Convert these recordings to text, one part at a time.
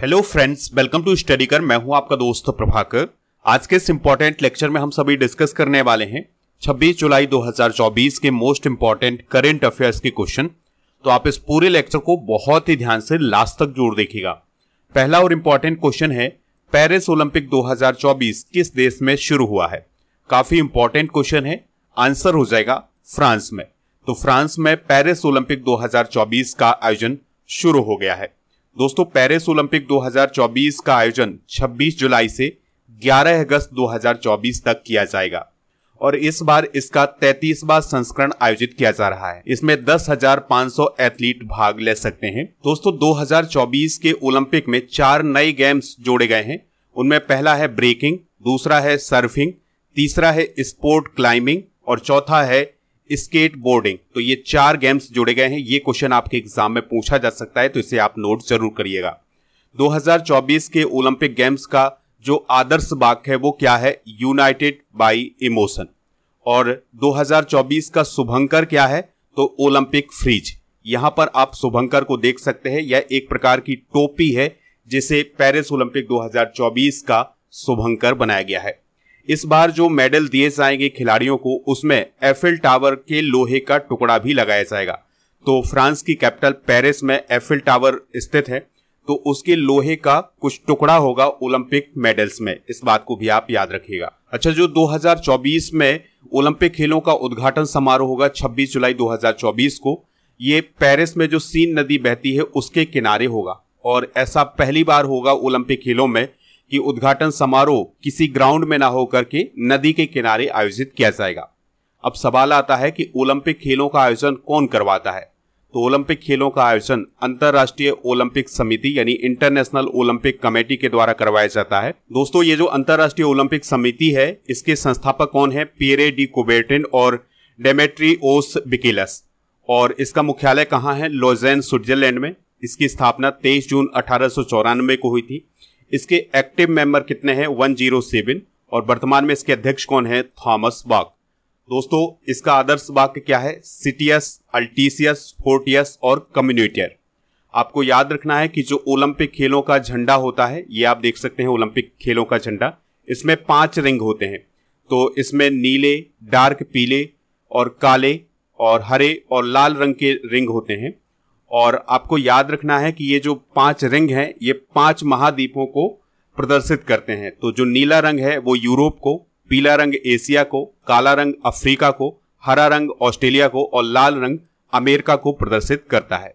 hello friends welcome to study कर मैं हूं आपका दोस्त प्रभाकर आज के इस इम्पोर्टेंट लेक्चर में हम सभी डिस्कस करने वाले हैं 26 जुलाई 2024 के मोस्ट इम्पोर्टेंट करेंट अफेयर्स के क्वेश्चन तो आप इस पूरे लेक्चर को बहुत ही ध्यान से लास्ट तक जोड़ देखिएगा पहला और इम्पोर्टेंट क्वेश्चन है पेरिस ओलंपिक 2024 किस देश में शुरू हुआ है काफी इंपॉर्टेंट क्वेश्चन है आंसर हो जाएगा फ्रांस में तो फ्रांस में पेरिस ओलंपिक 2024 का आयोजन शुरू हो गया है दोस्तों पेरिस ओलंपिक 2024 का आयोजन 26 जुलाई से 11 अगस्त 2024 तक किया जाएगा और इस बार इसका तैतीसवा संस्करण आयोजित किया जा रहा है इसमें 10,500 एथलीट भाग ले सकते हैं दोस्तों 2024 के ओलंपिक में चार नए गेम्स जोड़े गए हैं उनमें पहला है ब्रेकिंग दूसरा है सर्फिंग तीसरा है स्पोर्ट क्लाइंबिंग और चौथा है स्केट बोर्डिंग तो ये चार गेम्स जुड़े गए हैं ये क्वेश्चन आपके एग्जाम में पूछा जा सकता है तो इसे आप नोट जरूर करिएगा 2024 के ओलंपिक गेम्स का जो आदर्श वाक्य है वो क्या है यूनाइटेड बाई इमोशन और 2024 का शुभंकर क्या है तो ओलंपिक फ्रीज यहां पर आप शुभंकर को देख सकते हैं यह एक प्रकार की टोपी है जिसे पेरिस ओलंपिक 2024 का शुभंकर बनाया गया है इस बार जो मेडल दिए जाएंगे खिलाड़ियों को उसमें एफिल टावर के लोहे का टुकड़ा भी लगाया जाएगा तो फ्रांस की कैपिटल पेरिस में एफिल टावर स्थित है तो उसके लोहे का कुछ टुकड़ा होगा ओलंपिक मेडल्स में इस बात को भी आप याद रखिएगा अच्छा जो 2024 में ओलंपिक खेलों का उद्घाटन समारोह होगा 26 जुलाई 2024 को ये पेरिस में जो सीन नदी बहती है उसके किनारे होगा और ऐसा पहली बार होगा ओलंपिक खेलों में कि उद्घाटन समारोह किसी ग्राउंड में ना होकर के नदी के किनारे आयोजित किया जाएगा अब सवाल आता है कि ओलंपिक खेलों का आयोजन कौन करवाता है तो ओलंपिक खेलों का आयोजन अंतर्राष्ट्रीय ओलंपिक समिति यानी इंटरनेशनल ओलंपिक कमेटी के द्वारा करवाया जाता है दोस्तों ये जो अंतर्राष्ट्रीय ओलंपिक समिति है इसके संस्थापक कौन है पियरे डी कोबेटिन और डेमेट्री ओस बिकेलस और इसका मुख्यालय कहाँ है लोजेन स्विट्जरलैंड में इसकी स्थापना 23 जून अठारह को हुई थी इसके एक्टिव मेंबर कितने हैं 107 और वर्तमान में इसके अध्यक्ष कौन है थॉमस बाग दोस्तों इसका आदर्श वाक्य क्या है सिटियस अल्टीसियस फोर्टियस और कम्युनिटियर आपको याद रखना है कि जो ओलंपिक खेलों का झंडा होता है ये आप देख सकते हैं ओलंपिक खेलों का झंडा इसमें पांच रिंग होते हैं तो इसमें नीले डार्क पीले और काले और हरे और लाल रंग के रिंग होते हैं और आपको याद रखना है कि ये जो पांच रिंग हैं ये पांच महाद्वीपों को प्रदर्शित करते हैं तो जो नीला रंग है वो यूरोप को पीला रंग एशिया को काला रंग अफ्रीका को हरा रंग ऑस्ट्रेलिया को और लाल रंग अमेरिका को प्रदर्शित करता है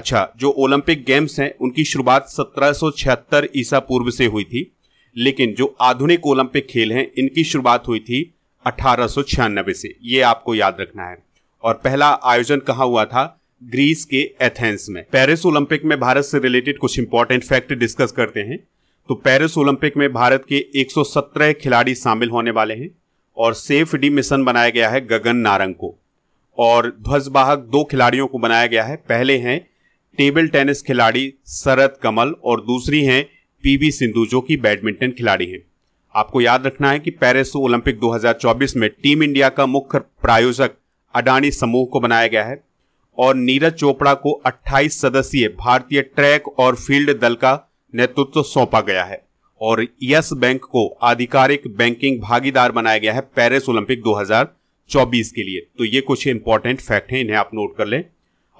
अच्छा जो ओलंपिक गेम्स हैं उनकी शुरुआत 1776 ईसा पूर्व से हुई थी लेकिन जो आधुनिक ओलंपिक खेल हैं इनकी शुरुआत हुई थी अठारह से ये आपको याद रखना है और पहला आयोजन कहाँ हुआ था ग्रीस के एथेंस में पेरिस ओलंपिक में भारत से रिलेटेड कुछ इंपॉर्टेंट फैक्ट डिस्कस करते हैं तो पेरिस ओलंपिक में भारत के 117 खिलाड़ी शामिल होने वाले हैं और सेफ डी मिशन बनाया गया है गगन नारंग को और ध्वजवाहक दो खिलाड़ियों को बनाया गया है पहले हैं टेबल टेनिस खिलाड़ी शरद कमल और दूसरी हैं पीवी सिंधु जो कि बैडमिंटन खिलाड़ी हैं आपको याद रखना है कि पेरिस ओलंपिक 2024 में टीम इंडिया का मुख्य प्रायोजक अडानी समूह को बनाया गया है और नीरज चोपड़ा को 28 सदस्यीय भारतीय ट्रैक और फील्ड दल का नेतृत्व सौंपा गया है और यस बैंक को आधिकारिक बैंकिंग भागीदार बनाया गया है पेरिस ओलंपिक 2024 के लिए तो ये कुछ इंपॉर्टेंट फैक्ट हैं इन्हें आप नोट कर लें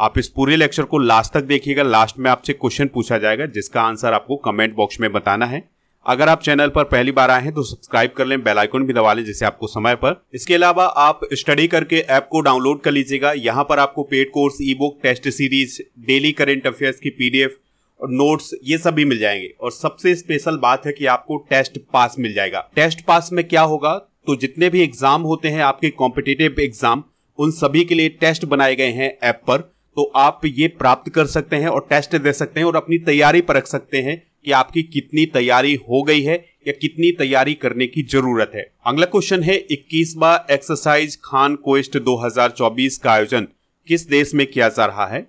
आप इस पूरे लेक्चर को लास्ट तक देखिएगा लास्ट में आपसे क्वेश्चन पूछा जाएगा जिसका आंसर आपको कमेंट बॉक्स में बताना है अगर आप चैनल पर पहली बार आए हैं तो सब्सक्राइब कर लें बेल आइकन भी दबा लें जिससे आपको समय पर इसके अलावा आप स्टडी करके ऐप को डाउनलोड कर लीजिएगा यहाँ पर आपको paid course e book test series daily current affairs की पीडीएफ और नोट्स ये सब भी मिल जाएंगे और सबसे स्पेशल बात है कि आपको टेस्ट पास मिल जाएगा टेस्ट पास में क्या होगा तो जितने भी एग्जाम होते हैं आपके कॉम्पिटेटिव एग्जाम उन सभी के लिए टेस्ट बनाए गए हैं ऐप पर तो आप ये प्राप्त कर सकते हैं और टेस्ट दे सकते हैं और अपनी तैयारी परख सकते हैं कि आपकी कितनी तैयारी हो गई है या कितनी तैयारी करने की जरूरत है अगला क्वेश्चन है इक्कीसवा एक्सरसाइज खान कोस्ट 2024 का आयोजन किस देश में किया जा रहा है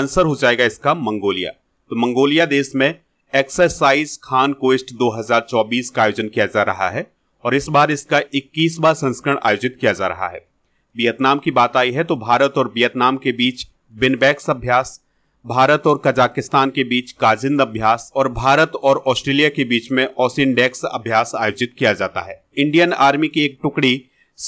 आंसर हो जाएगा इसका मंगोलिया तो मंगोलिया देश में एक्सरसाइज खान कोस्ट 2024 का आयोजन किया जा रहा है और इस बार इसका इक्कीसवा संस्करण आयोजित किया जा रहा है वियतनाम की बात आई है तो भारत और वियतनाम के बीच बिनबैक्स अभ्यास भारत और कजाकिस्तान के बीच काजिंद अभ्यास और भारत और ऑस्ट्रेलिया के बीच में ओसिनडेक्स अभ्यास आयोजित किया जाता है इंडियन आर्मी की एक टुकड़ी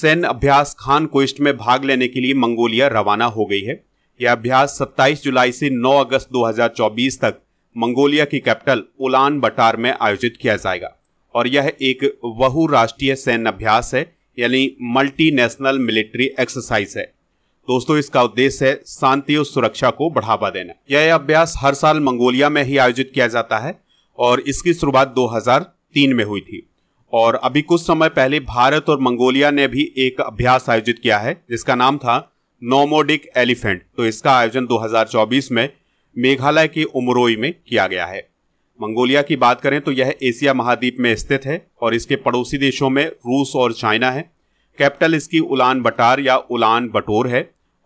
सैन्य अभ्यास खान कोइस्ट में भाग लेने के लिए मंगोलिया रवाना हो गई है यह अभ्यास 27 जुलाई से 9 अगस्त 2024 तक मंगोलिया की कैपिटल उलान बटार में आयोजित किया जाएगा और यह एक बहुराष्ट्रीय सैन्य अभ्यास है यानी मल्टीनेशनल मिलिट्री एक्सरसाइज है दोस्तों इसका उद्देश्य है शांति और सुरक्षा को बढ़ावा देना यह अभ्यास हर साल मंगोलिया में ही आयोजित किया जाता है और इसकी शुरुआत 2003 में हुई थी और अभी कुछ समय पहले भारत और मंगोलिया ने भी एक अभ्यास आयोजित किया है जिसका नाम था नोमोडिक एलिफेंट तो इसका आयोजन 2024 में मेघालय के उमरोई में किया गया है मंगोलिया की बात करें तो यह एशिया महाद्वीप में स्थित है और इसके पड़ोसी देशों में रूस और चाइना है कैपिटल इसकी उलान बटार या उलान बटोर है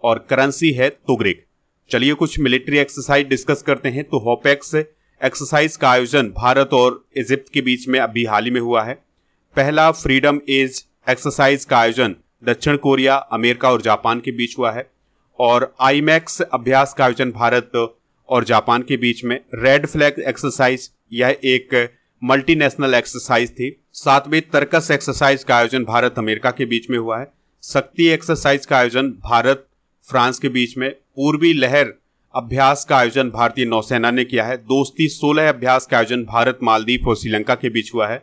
और करेंसी है तुगरिक चलिए कुछ मिलिट्री एक्सरसाइज डिस्कस करते हैं तो होपेक्स एक्सरसाइज का आयोजन भारत और इजिप्त के बीच में अभी हाल ही में हुआ है पहला फ्रीडम एज एक्सरसाइज का आयोजन दक्षिण कोरिया अमेरिका और जापान के बीच हुआ है और आईमैक्स अभ्यास का आयोजन भारत और जापान के बीच में रेड फ्लैग एक्सरसाइज यह एक मल्टीनेशनल एक्सरसाइज थी सातवें तर्कस एक्सरसाइज का आयोजन भारत अमेरिका के बीच में हुआ है शक्ति एक्सरसाइज का आयोजन भारत फ्रांस के बीच में पूर्वी लहर अभ्यास का आयोजन भारतीय नौसेना ने किया है दोस्ती सोलह अभ्यास का आयोजन भारत मालदीप और श्रीलंका के बीच हुआ है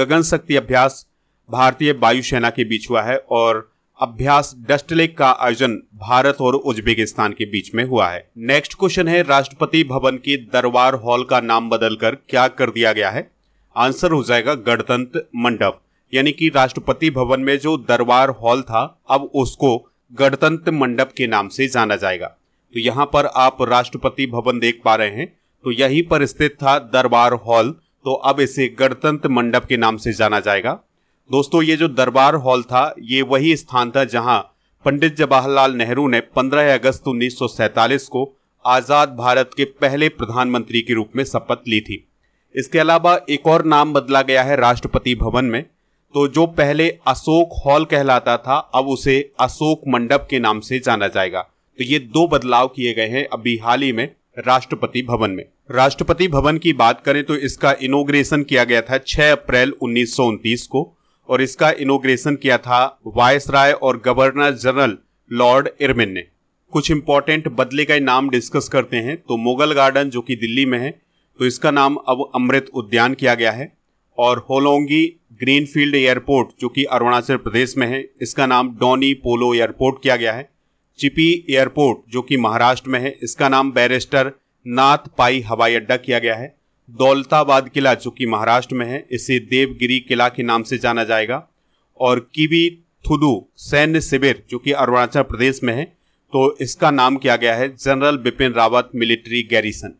गगन शक्ति अभ्यास भारतीय वायुसेना के बीच हुआ है और अभ्यास डस्ट लेक का आयोजन भारत और उज्बेकिस्तान के बीच में हुआ है नेक्स्ट क्वेश्चन है राष्ट्रपति भवन के दरबार हॉल का नाम बदलकर क्या कर दिया गया है आंसर हो जाएगा गणतंत्र मंडप यानी कि राष्ट्रपति भवन में जो दरबार हॉल था अब उसको गणतंत्र मंडप के नाम से जाना जाएगा तो यहाँ पर आप राष्ट्रपति भवन देख पा रहे हैं तो यही पर स्थित था दरबार हॉल तो अब इसे गणतंत्र मंडप के नाम से जाना जाएगा दोस्तों ये जो दरबार हॉल था ये वही स्थान था जहाँ पंडित जवाहरलाल नेहरू ने 15 अगस्त 1947 को आज़ाद भारत के पहले प्रधानमंत्री के रूप में शपथ ली थी इसके अलावा एक और नाम बदला गया है राष्ट्रपति भवन में तो जो पहले अशोक हॉल कहलाता था अब उसे अशोक मंडप के नाम से जाना जाएगा तो ये दो बदलाव किए गए हैं अभी हाल ही में राष्ट्रपति भवन में राष्ट्रपति भवन की बात करें तो इसका इनोग्रेशन किया गया था 6 अप्रैल उन्नीस को और इसका इनोग्रेशन किया था वायस राय और गवर्नर जनरल लॉर्ड इरमिन ने कुछ इंपॉर्टेंट बदले गए नाम डिस्कस करते हैं तो मुगल गार्डन जो कि दिल्ली में है तो इसका नाम अब अमृत उद्यान किया गया है और होलोंगी ग्रीनफील्ड एयरपोर्ट जो कि अरुणाचल प्रदेश में है इसका नाम डोनी पोलो एयरपोर्ट किया गया है चिपी एयरपोर्ट जो कि महाराष्ट्र में है इसका नाम बैरिस्टर नाथ पाई हवाई अड्डा किया गया है दौलताबाद किला जो कि महाराष्ट्र में है इसे देवगिरी किला के नाम से जाना जाएगा और किवी थुदू सैन्य शिविर जो कि अरुणाचल प्रदेश में है तो इसका नाम किया गया है general Bipin Rawat military garrison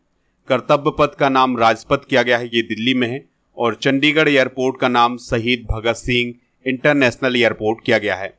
Kartavya Path का नाम राजपथ किया गया है ये दिल्ली में है और चंडीगढ़ एयरपोर्ट का नाम शहीद भगत सिंह इंटरनेशनल एयरपोर्ट किया गया है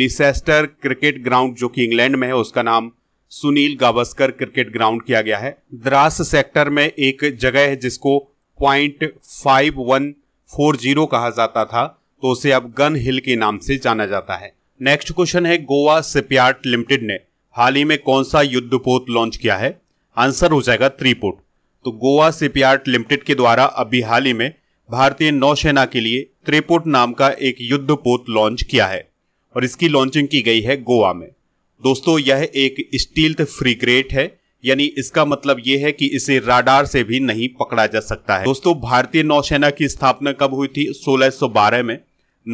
लिसेस्टर क्रिकेट ग्राउंड जो कि इंग्लैंड में है उसका नाम सुनील गावस्कर क्रिकेट ग्राउंड किया गया है द्रास सेक्टर में एक जगह है जिसको point five one four zero कहा जाता था तो उसे अब गन हिल के नाम से जाना जाता है नेक्स्ट क्वेश्चन है गोवा सिपयार्ड लिमिटेड ने हाल ही में कौन सा युद्धपोत लॉन्च किया है आंसर हो जाएगा त्रिपोट तो गोवा सिपयार्ड लिमिटेड के द्वारा अभी हाल ही में भारतीय नौसेना के लिए त्रिपुट नाम का एक युद्ध पोत लॉन्च किया है और इसकी लॉन्चिंग की गई है गोवा में दोस्तों यह एक स्टील्थ फ्रीग्रेट है यानी इसका मतलब यह है कि इसे राडार से भी नहीं पकड़ा जा सकता है दोस्तों भारतीय नौसेना की स्थापना कब हुई थी 1612 में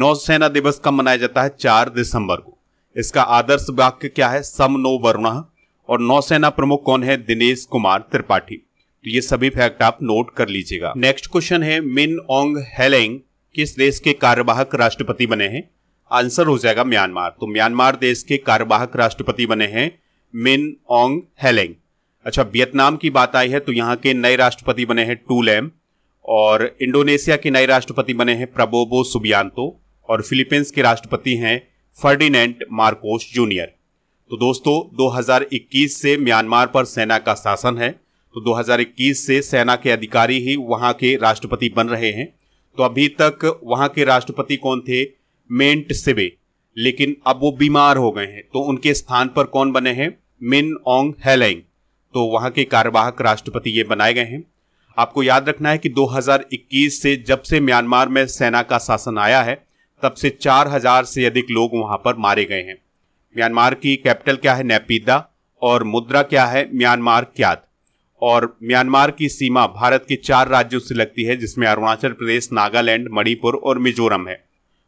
नौसेना दिवस कब मनाया जाता है 4 दिसंबर को इसका आदर्श वाक्य क्या है सम नो वरुण और नौसेना प्रमुख कौन है दिनेश कुमार त्रिपाठी तो ये सभी फैक्ट आप नोट कर लीजिएगा नेक्स्ट क्वेश्चन है मिन ओंग हेलेंग किस देश के कार्यवाहक राष्ट्रपति बने हैं आंसर हो जाएगा म्यांमार तो म्यांमार देश के कार्यवाहक राष्ट्रपति बने हैं मिन ओंग हेलेंग अच्छा वियतनाम की बात आई है तो यहाँ के नए राष्ट्रपति बने हैं टू लैम और इंडोनेशिया के नए राष्ट्रपति बने हैं प्रबोबो सुबियांतो और फिलीपींस के राष्ट्रपति हैं फर्डिनेंट मार्कोस जूनियर तो दोस्तों 2021 से म्यांमार पर सेना का शासन है तो 2021 से सेना के अधिकारी ही वहां के राष्ट्रपति बन रहे हैं तो अभी तक वहां के राष्ट्रपति कौन थे मेंट सिबे लेकिन अब वो बीमार हो गए हैं तो उनके स्थान पर कौन बने हैं मिन ओंग हेलेंग तो वहां के कार्यवाहक राष्ट्रपति ये बनाए गए हैं आपको याद रखना है कि 2021 से जब से म्यांमार में सेना का शासन आया है तब से 4000 से अधिक लोग वहां पर मारे गए हैं म्यांमार की कैपिटल क्या है नेपीदा और मुद्रा क्या है म्यांमार क्याद और म्यांमार की सीमा भारत के चार राज्यों से लगती है जिसमें अरुणाचल प्रदेश नागालैंड मणिपुर और मिजोरम है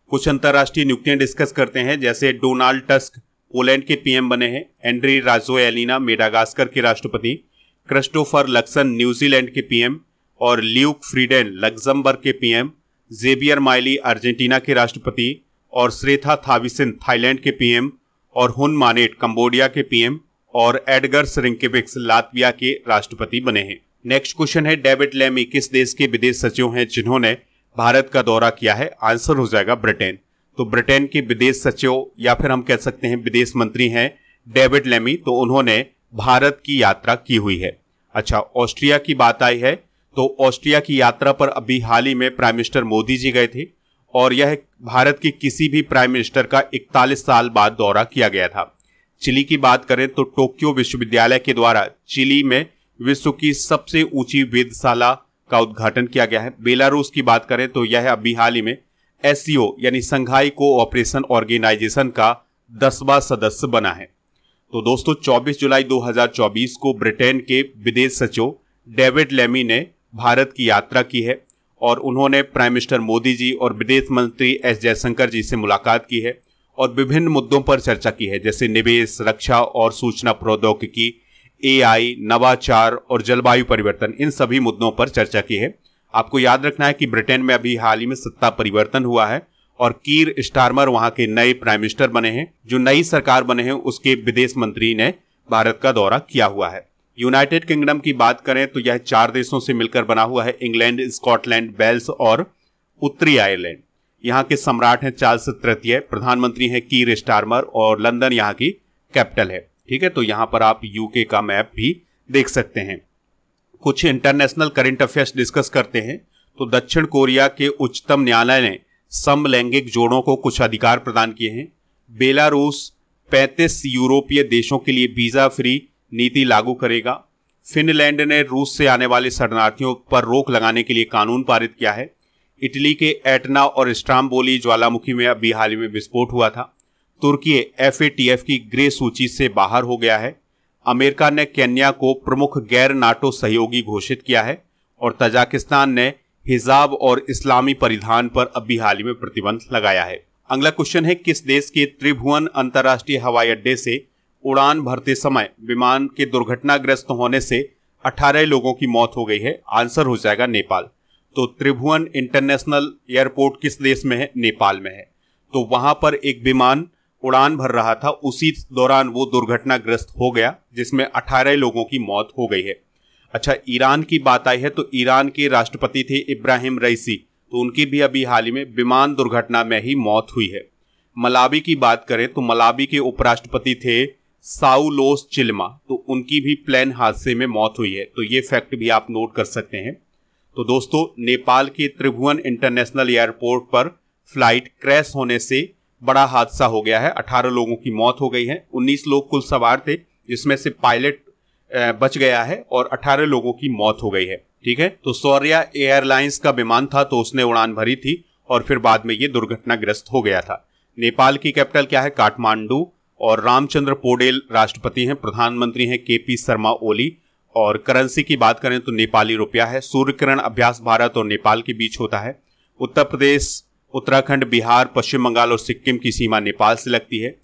कुछ अंतर्राष्ट्रीय नियुक्तियां डिस्कस करते हैं जैसे डोनाल्ड टस्क पोलैंड के पीएम बने हैं एंड्री राजो एलिना मेडागास्कर के राष्ट्रपति क्रिस्टोफर लक्सन न्यूजीलैंड के पीएम और ल्यूक फ्रीडेन लग्जमबर्ग के पीएम जेबियर माइली अर्जेंटीना के राष्ट्रपति और श्रेथा थाविसिन थाईलैंड के पीएम और हुन मानेट कंबोडिया के पीएम और एडगर सरिंकेविक्स लातविया के राष्ट्रपति बने हैं नेक्स्ट क्वेश्चन है डेविड लेमी किस देश के विदेश सचिव हैं जिन्होंने भारत का दौरा किया है आंसर हो जाएगा ब्रिटेन तो ब्रिटेन के विदेश सचिव या फिर हम कह सकते हैं विदेश मंत्री हैं डेविड लेमी तो उन्होंने भारत की यात्रा की हुई है अच्छा ऑस्ट्रिया की बात आई है तो ऑस्ट्रिया की यात्रा पर अभी हाल ही में प्राइम मिनिस्टर मोदी जी गए थे और यह भारत के किसी भी प्राइम मिनिस्टर का इकतालीस साल बाद दौरा किया गया था चिली की बात करें तो टोक्यो विश्वविद्यालय के द्वारा चिली में विश्व की सबसे ऊंची वेदशाला का उद्घाटन किया गया है बेलारूस की बात करें तो यह अभी हाल ही में एस यानी संघाई को ऑपरेशन ऑर्गेनाइजेशन का दसवा सदस्य बना है तो दोस्तों 24 जुलाई 2024 को ब्रिटेन के विदेश सचिव डेविड लेमी ने भारत की यात्रा की है और उन्होंने प्राइम मिनिस्टर मोदी जी और विदेश मंत्री एस जयशंकर जी से मुलाकात की है और विभिन्न मुद्दों पर चर्चा की है जैसे निवेश रक्षा और सूचना प्रौद्योगिकी ए नवाचार और जलवायु परिवर्तन इन सभी मुद्दों पर चर्चा की है आपको याद रखना है कि ब्रिटेन में अभी हाल ही में सत्ता परिवर्तन हुआ है और कीर स्टार्मर वहां के नए प्राइम मिनिस्टर बने हैं जो नई सरकार बने हैं उसके विदेश मंत्री ने भारत का दौरा किया हुआ है यूनाइटेड किंगडम की बात करें तो यह चार देशों से मिलकर बना हुआ है इंग्लैंड स्कॉटलैंड वेल्स और उत्तरी आयरलैंड यहाँ के सम्राट हैं चार्ल्स तृतीय प्रधानमंत्री हैं कीर स्टार्मर और लंदन यहाँ की कैपिटल है ठीक है तो यहाँ पर आप यूके का मैप भी देख सकते हैं कुछ इंटरनेशनल करंट अफेयर्स डिस्कस करते हैं तो दक्षिण कोरिया के उच्चतम न्यायालय ने समलैंगिक जोड़ों को कुछ अधिकार प्रदान किए हैं बेलारूस 35 यूरोपीय देशों के लिए वीजा फ्री नीति लागू करेगा फिनलैंड ने रूस से आने वाले शरणार्थियों पर रोक लगाने के लिए कानून पारित किया है इटली के एटना और स्ट्राम्बोली ज्वालामुखी में अभी हाल ही में विस्फोट हुआ था तुर्की एफ की ग्रे सूची से बाहर हो गया है अमेरिका ने केन्या को प्रमुख गैर नाटो सहयोगी घोषित किया है और तजाकिस्तान ने हिजाब और इस्लामी परिधान पर अभी हाल ही में प्रतिबंध लगाया है अगला क्वेश्चन है किस देश के त्रिभुवन अंतर्राष्ट्रीय हवाई अड्डे से उड़ान भरते समय विमान के दुर्घटनाग्रस्त होने से 18 लोगों की मौत हो गई है आंसर हो जाएगा नेपाल तो त्रिभुवन इंटरनेशनल एयरपोर्ट किस देश में है नेपाल में है तो वहां पर एक विमान उड़ान भर रहा था उसी दौरान वो दुर्घटनाग्रस्त हो गया जिसमें 18 लोगों की मौत हो गई है अच्छा ईरान की बात आई है तो ईरान के राष्ट्रपति थे इब्राहिम रईसी तो उनकी भी अभी हाल ही में विमान दुर्घटना में ही मौत हुई है मलावी की बात करें तो मलावी के उपराष्ट्रपति थे साउलोस चिल्मा तो उनकी भी प्लेन हादसे में मौत हुई है तो ये फैक्ट भी आप नोट कर सकते हैं तो दोस्तों नेपाल के त्रिभुवन इंटरनेशनल एयरपोर्ट पर फ्लाइट क्रैश होने से बड़ा हादसा हो गया है अठारह लोगों की मौत हो गई है उन्नीस लोग कुल सवार थे जिसमें से पायलट बच गया है और अठारह लोगों की मौत हो गई है ठीक है तो सौर्या एयरलाइंस का विमान था तो उसने उड़ान भरी थी और फिर बाद में ये दुर्घटनाग्रस्त हो गया था नेपाल की कैपिटल क्या है काठमांडू और रामचंद्र पोडेल राष्ट्रपति हैं प्रधानमंत्री हैं के पी शर्मा ओली और करेंसी की बात करें तो नेपाली रुपया है सूर्य किरण अभ्यास भारत और नेपाल के बीच होता है उत्तर प्रदेश उत्तराखंड बिहार पश्चिम बंगाल और सिक्किम की सीमा नेपाल से लगती है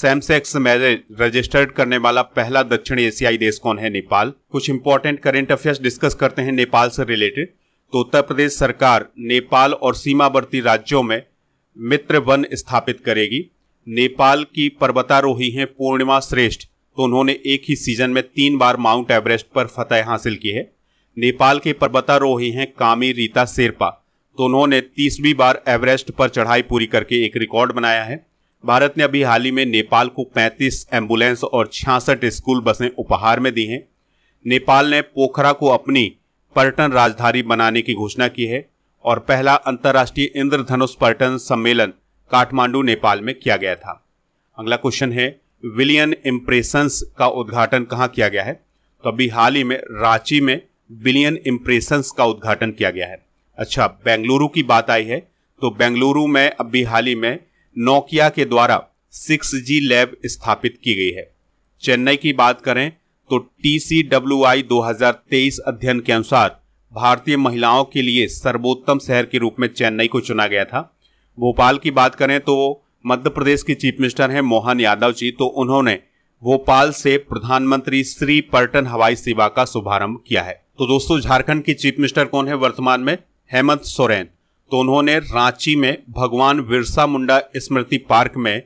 सैमसेक्स मैरिज रजिस्टर्ड करने वाला पहला दक्षिण एशियाई देश कौन है नेपाल कुछ इंपॉर्टेंट करेंट अफेयर्स डिस्कस करते हैं नेपाल से रिलेटेड तो उत्तर प्रदेश सरकार नेपाल और सीमावर्ती राज्यों में मित्र वन स्थापित करेगी नेपाल की पर्वतारोही हैं पूर्णिमा श्रेष्ठ तो उन्होंने एक ही सीजन में तीन बार माउंट एवरेस्ट पर फतह हासिल की है नेपाल के पर्वतारोही हैं कामी रीता शेरपा तो उन्होंने तीसवीं बार एवरेस्ट पर चढ़ाई पूरी करके एक रिकॉर्ड बनाया है भारत ने अभी हाल ही में नेपाल को 35 एम्बुलेंस और छियासठ स्कूल बसें उपहार में दी हैं नेपाल ने पोखरा को अपनी पर्यटन राजधानी बनाने की घोषणा की है और पहला अंतर्राष्ट्रीय इंद्रधनुष पर्यटन सम्मेलन काठमांडू नेपाल में किया गया था अगला क्वेश्चन है विलियन इम्प्रेशंस का उद्घाटन कहाँ किया गया है तो अभी हाल ही में रांची में विलियन इम्प्रेशंस का उद्घाटन किया गया है अच्छा बेंगलुरु की बात आई है तो बेंगलुरु में अभी हाल ही में नोकिया के द्वारा सिक्स जी लैब स्थापित की गई है चेन्नई की बात करें तो टी सी डब्ल्यू आई दो हजार तेईस अध्ययन के अनुसार भारतीय महिलाओं के लिए सर्वोत्तम शहर के रूप में चेन्नई को चुना गया था भोपाल की बात करें तो मध्य प्रदेश के चीफ मिनिस्टर हैं मोहन यादव जी तो उन्होंने भोपाल से प्रधानमंत्री श्री पर्यटन हवाई सेवा का शुभारंभ किया है तो दोस्तों झारखंड के चीफ मिनिस्टर कौन है वर्तमान में हेमंत सोरेन तो उन्होंने रांची में भगवान बिरसा मुंडा स्मृति पार्क में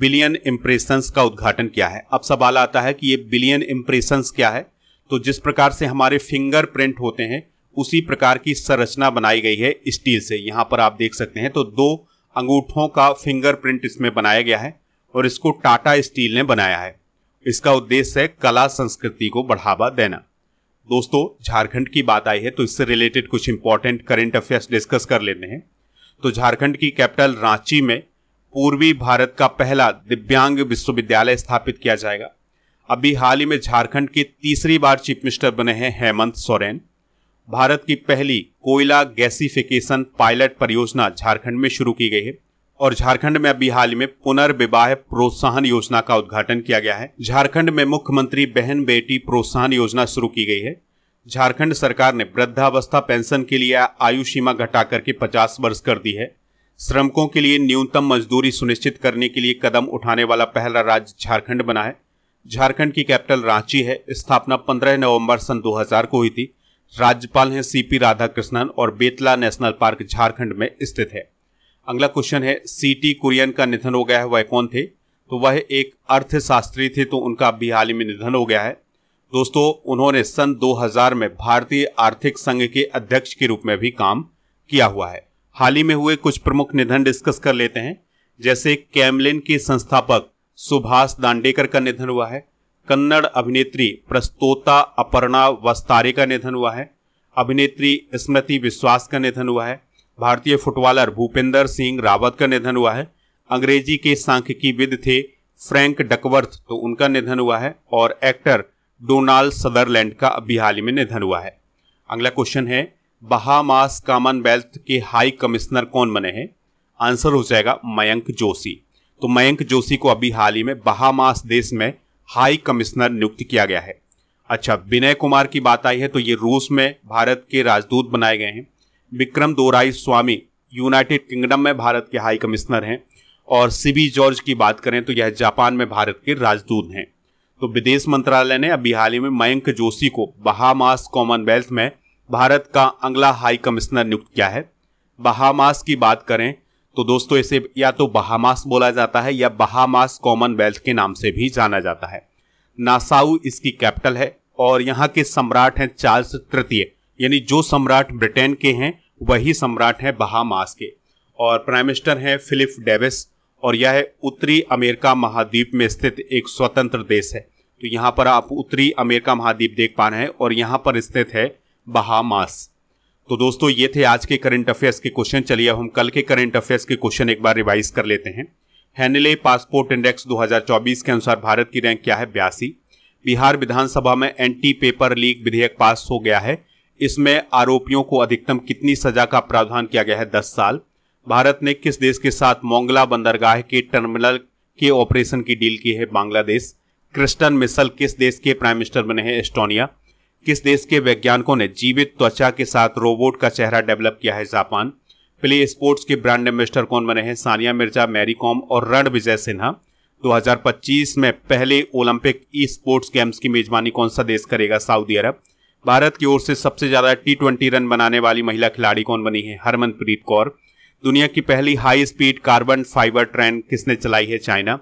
बिलियन इम्प्रेशन का उद्घाटन किया है अब सवाल आता है कि ये बिलियन इम्प्रेशन क्या है तो जिस प्रकार से हमारे फिंगरप्रिंट होते हैं उसी प्रकार की संरचना बनाई गई है स्टील से यहाँ पर आप देख सकते हैं तो दो अंगूठों का फिंगरप्रिंट इसमें बनाया गया है और इसको टाटा स्टील ने बनाया है इसका उद्देश्य है कला संस्कृति को बढ़ावा देना दोस्तों झारखंड की बात आई है तो इससे रिलेटेड कुछ इंपॉर्टेंट करेंट अफेयर्स डिस्कस कर लेते हैं तो झारखंड की कैपिटल रांची में पूर्वी भारत का पहला दिव्यांग विश्वविद्यालय स्थापित किया जाएगा अभी हाल ही में झारखंड के तीसरी बार चीफ मिनिस्टर बने हैं हेमंत सोरेन भारत की पहली कोयला गैसिफिकेशन पायलट परियोजना झारखंड में शुरू की गई है और झारखंड में अभी हाल में पुनर्विवाह प्रोत्साहन योजना का उद्घाटन किया गया है झारखंड में मुख्यमंत्री बहन बेटी प्रोत्साहन योजना शुरू की गई है झारखंड सरकार ने वृद्धावस्था पेंशन के लिए आयु सीमा घटा करके 50 वर्ष कर दी है श्रमिकों के लिए न्यूनतम मजदूरी सुनिश्चित करने के लिए कदम उठाने वाला पहला राज्य झारखंड बना है झारखंड की कैपिटल रांची है स्थापना 15 नवंबर सन 2000 को हुई थी राज्यपाल हैं सीपी राधाकृष्णन और बेतला नेशनल पार्क झारखंड में स्थित है अगला क्वेश्चन है सीटी कुरियन का निधन हो गया है वह कौन थे तो वह एक अर्थशास्त्री थे तो उनका अभी हाल ही में निधन हो गया है दोस्तों उन्होंने सन 2000 में भारतीय आर्थिक संघ के अध्यक्ष के रूप में भी काम किया हुआ है हाल ही में हुए कुछ प्रमुख निधन डिस्कस कर लेते हैं जैसे कैमलिन के संस्थापक सुभाष दांडेकर का निधन हुआ है कन्नड़ अभिनेत्री प्रस्तोता अपर्णा वस्तारे का निधन हुआ है अभिनेत्री स्मृति विश्वास का निधन हुआ है भारतीय फुटबॉलर भूपेंद्र सिंह रावत का निधन हुआ है अंग्रेजी के सांख्यिकीविद थे फ्रैंक डकवर्थ तो उनका निधन हुआ है और एक्टर डोनाल्ड सदरलैंड का अभी हाल ही में निधन हुआ है अगला क्वेश्चन है बहामास कॉमनवेल्थ के हाई कमिश्नर कौन बने हैं आंसर हो जाएगा मयंक जोशी तो मयंक जोशी को अभी हाल ही में बहामास देश में हाई कमिश्नर नियुक्त किया गया है अच्छा विनय कुमार की बात आई है तो ये रूस में भारत के राजदूत बनाए गए हैं Vikram Doraiswami United Kingdom में भारत के हाई कमिश्नर हैं और सीबी जॉर्ज की बात करें तो यह जापान में भारत के राजदूत हैं तो विदेश मंत्रालय ने अभी हाल ही में मयंक जोशी को बहामास कॉमनवेल्थ में भारत का अगला हाई कमिश्नर नियुक्त किया है बहामास की बात करें तो दोस्तों इसे या तो बहामास बोला जाता है या बहामास कॉमनवेल्थ के नाम से भी जाना जाता है नासाउ इसकी कैपिटल है और यहाँ के सम्राट हैं चार्ल्स तृतीय यानी जो सम्राट ब्रिटेन के हैं वही सम्राट हैं बहामास के और प्राइम मिनिस्टर हैं फिलिप डेविस और यह उत्तरी अमेरिका महाद्वीप में स्थित एक स्वतंत्र देश है तो यहाँ पर आप उत्तरी अमेरिका महाद्वीप देख पा रहे हैं और यहाँ पर स्थित है बहामास तो दोस्तों ये थे आज के करंट अफेयर्स के क्वेश्चन चलिए हम कल के करंट अफेयर्स के क्वेश्चन एक बार रिवाइज कर लेते हैं हैनले पासपोर्ट इंडेक्स 2024 के अनुसार भारत की रैंक क्या है बयासी बिहार विधानसभा में एंटी पेपर लीक विधेयक पास हो गया है इसमें आरोपियों को अधिकतम कितनी सजा का प्रावधान किया गया है दस साल भारत ने किस देश के साथ मोंगला बंदरगाह के टर्मिनल के ऑपरेशन की डील की है बांग्लादेश क्रिस्टन मिसल किस देश के प्राइम मिनिस्टर बने हैं एस्टोनिया किस देश के वैज्ञानिकों ने जीवित त्वचा के साथ रोबोट का चेहरा डेवलप किया है जापान प्ले स्पोर्ट्स के ब्रांड एम्बेस्टर कौन बने हैं सानिया मिर्जा मैरी कॉम और रण विजय सिन्हा 2025 में पहले ओलंपिक ई स्पोर्ट्स गेम्स की मेजबानी कौन सा देश करेगा सऊदी अरब भारत की ओर से सबसे ज्यादा टी ट्वेंटी रन बनाने वाली महिला खिलाड़ी कौन बनी है हरमनप्रीत कौर दुनिया की पहली high speed carbon fibre train किसने चलाई है चाइना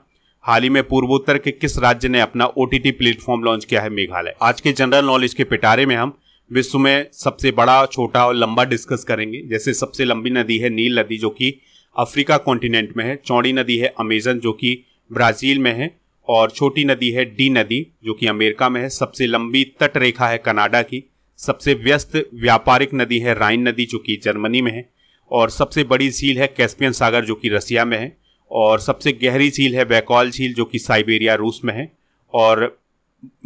हाल ही में पूर्वोत्तर के किस राज्य ने अपना ओटीटी प्लेटफॉर्म लॉन्च किया है मेघालय आज के जनरल नॉलेज के पिटारे में हम विश्व में सबसे बड़ा छोटा और लंबा डिस्कस करेंगे जैसे सबसे लंबी नदी है नील नदी जो कि अफ्रीका कॉन्टिनेंट में है चौड़ी नदी है अमेजन जो कि ब्राजील में है और छोटी नदी है डी नदी जो कि अमेरिका में है सबसे लंबी तट रेखा है कनाडा की सबसे व्यस्त व्यापारिक नदी है राइन नदी जो कि जर्मनी में है और सबसे बड़ी झील है कैस्पियन सागर जो कि रसिया में है और सबसे गहरी झील है बैकॉल झील जो कि साइबेरिया रूस में है और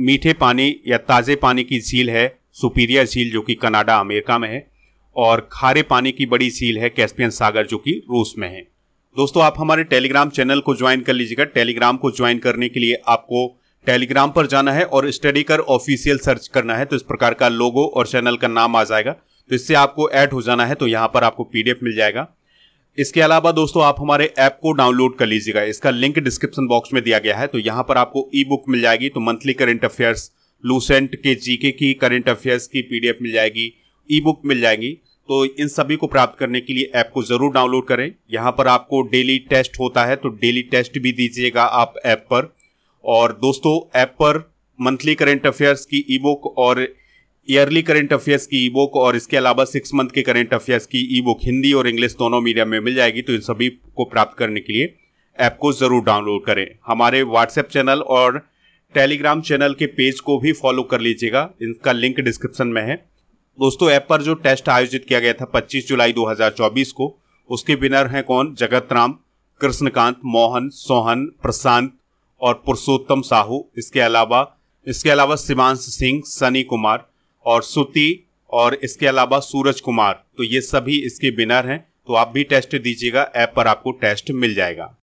मीठे पानी या ताज़े पानी की झील है सुपीरियर झील जो कि कनाडा अमेरिका में है और खारे पानी की बड़ी झील है कैस्पियन सागर जो कि रूस में है दोस्तों आप हमारे टेलीग्राम चैनल को ज्वाइन कर लीजिएगा टेलीग्राम को ज्वाइन करने के लिए आपको टेलीग्राम पर जाना है और स्टडी कर ऑफिशियल सर्च करना है तो इस प्रकार का लोगो और चैनल का नाम आ जाएगा तो इससे आपको ऐड हो जाना है तो यहाँ पर आपको पीडीएफ मिल जाएगा इसके अलावा दोस्तों आप हमारे ऐप को डाउनलोड कर लीजिएगा इसका लिंक डिस्क्रिप्शन बॉक्स में दिया गया है तो यहाँ पर आपको ई बुक मिल जाएगी तो मंथली करंट अफेयर्स लूसेंट के जीके की करंट अफेयर्स की पीडीएफ मिल जाएगी ई बुक मिल जाएगी तो इन सभी को प्राप्त करने के लिए ऐप को जरूर डाउनलोड करें यहाँ पर आपको डेली टेस्ट होता है तो डेली टेस्ट भी दीजिएगा आप ऐप पर और दोस्तों ऐप पर मंथली करेंट अफेयर्स की ई बुक और ईयरली करेंट अफेयर्स की ई बुक और इसके अलावा सिक्स मंथ के करेंट अफेयर्स की ई बुक हिंदी और इंग्लिश दोनों मीडियम में मिल जाएगी तो इन सभी को प्राप्त करने के लिए ऐप को ज़रूर डाउनलोड करें हमारे व्हाट्सएप चैनल और टेलीग्राम चैनल के पेज को भी फॉलो कर लीजिएगा इनका लिंक डिस्क्रिप्शन में है दोस्तों ऐप पर जो टेस्ट आयोजित किया गया था 25 जुलाई 2024 को उसके विनर हैं कौन जगत राम कृष्णकांत मोहन सोहन प्रशांत और पुरुषोत्तम साहू इसके अलावा इसके अलावा शिवांश सिंह सनी कुमार और सुति और इसके अलावा सूरज कुमार तो ये सभी इसके विनर हैं तो आप भी टेस्ट दीजिएगा ऐप पर आपको टेस्ट मिल जाएगा